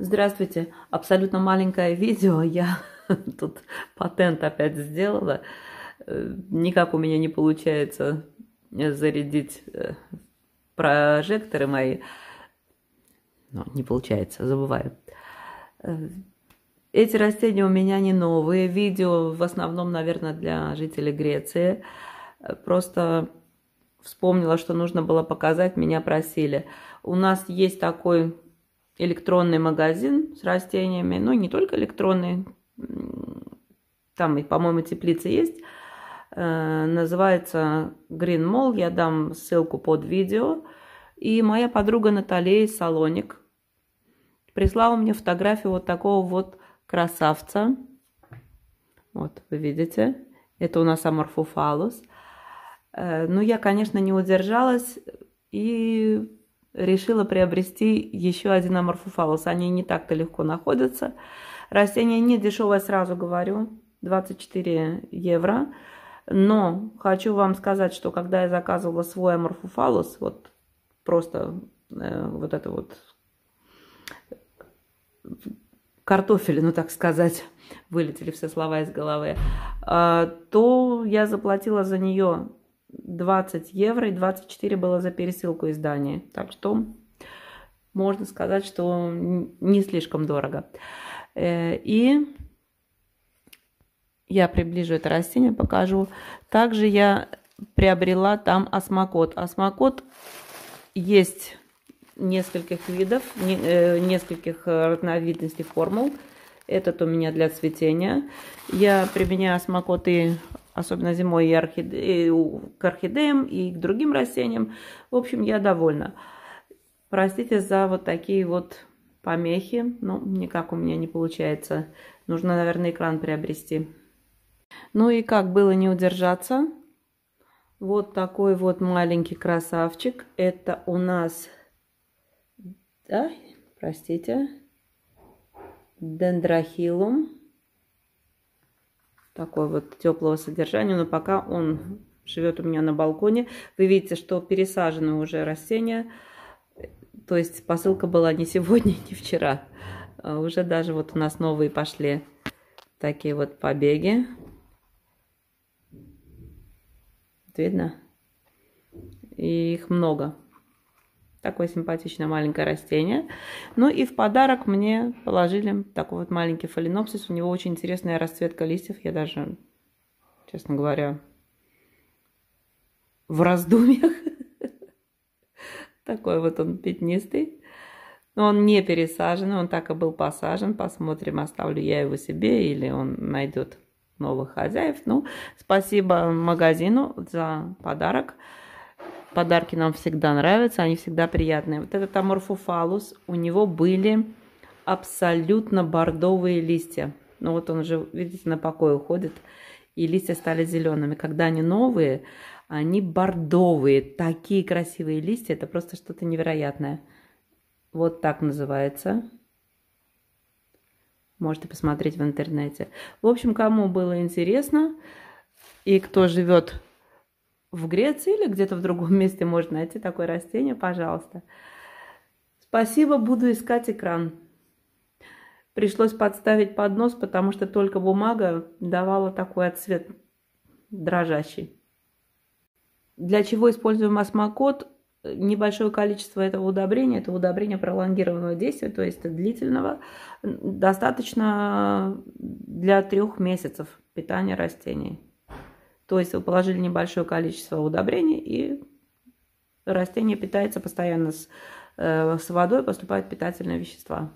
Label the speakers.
Speaker 1: Здравствуйте, абсолютно маленькое видео, я тут патент опять сделала. Э, никак у меня не получается э, зарядить э, прожекторы мои. Но не получается, забываю. Эти растения у меня не новые. Видео в основном, наверное, для жителей Греции. Просто вспомнила, что нужно было показать, меня просили. У нас есть такой электронный магазин с растениями, но ну, не только электронный, там, и, по-моему, теплицы есть, э, называется Green Mall, я дам ссылку под видео. И моя подруга Наталья Салоник прислала мне фотографию вот такого вот красавца. Вот, вы видите, это у нас аморфофалус. Э, но ну, я, конечно, не удержалась и решила приобрести еще один аморфофалус. Они не так-то легко находятся. Растение не дешевое, сразу говорю, 24 евро. Но хочу вам сказать, что когда я заказывала свой аморфофалус, вот просто э, вот это вот картофели, ну так сказать, вылетели все слова из головы, э, то я заплатила за нее 20 евро и 24 было за пересылку издания. Так что можно сказать, что не слишком дорого. Э, и я приближу это растение, покажу. Также я приобрела там осмокот. Осмокот есть нескольких видов, э, нескольких разновидностей формул. Этот у меня для цветения. Я применяю осмокоты особенно зимой и, орхиде... и к орхидеям, и к другим растениям. В общем, я довольна. Простите за вот такие вот помехи, но ну, никак у меня не получается. Нужно, наверное, экран приобрести. Ну и как было не удержаться? Вот такой вот маленький красавчик. Это у нас... Да, простите. Дендрохилум такой вот теплого содержания, но пока он живет у меня на балконе. Вы видите, что пересажены уже растения, то есть посылка была не сегодня, не вчера. А уже даже вот у нас новые пошли такие вот побеги. Видно? И их много. Такое симпатичное маленькое растение. Ну и в подарок мне положили такой вот маленький фаленопсис. У него очень интересная расцветка листьев. Я даже, честно говоря, в раздумьях. Такой вот он пятнистый. Но он не пересажен, он так и был посажен. Посмотрим, оставлю я его себе или он найдет новых хозяев. Ну, спасибо магазину за подарок. Подарки нам всегда нравятся, они всегда приятные. Вот этот аморфофалус, у него были абсолютно бордовые листья. Ну вот он уже, видите, на покой уходит, и листья стали зелеными. Когда они новые, они бордовые, такие красивые листья, это просто что-то невероятное. Вот так называется. Можете посмотреть в интернете. В общем, кому было интересно и кто живет в Греции или где-то в другом месте можно найти такое растение, пожалуйста. Спасибо, буду искать экран. Пришлось подставить поднос, потому что только бумага давала такой отцвет дрожащий. Для чего используем осмокот? Небольшое количество этого удобрения, это удобрение пролонгированного действия, то есть длительного, достаточно для трех месяцев питания растений. То есть вы положили небольшое количество удобрений, и растение питается постоянно с, э, с водой, поступают питательные вещества.